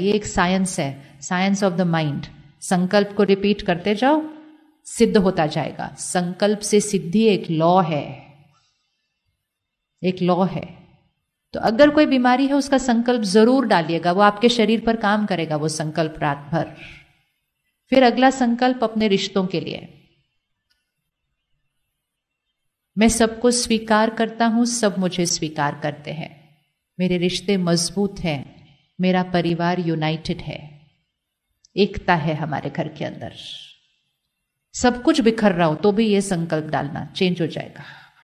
ये एक साइंस है साइंस ऑफ द माइंड संकल्प को रिपीट करते जाओ सिद्ध होता जाएगा संकल्प से सिद्धि एक लॉ है एक लॉ है तो अगर कोई बीमारी है उसका संकल्प जरूर डालिएगा वो आपके शरीर पर काम करेगा वो संकल्प रात भर फिर अगला संकल्प अपने रिश्तों के लिए मैं सबको स्वीकार करता हूं सब मुझे स्वीकार करते हैं मेरे रिश्ते मजबूत हैं मेरा परिवार यूनाइटेड है एकता है हमारे घर के अंदर सब कुछ बिखर रहा हो तो भी ये संकल्प डालना चेंज हो जाएगा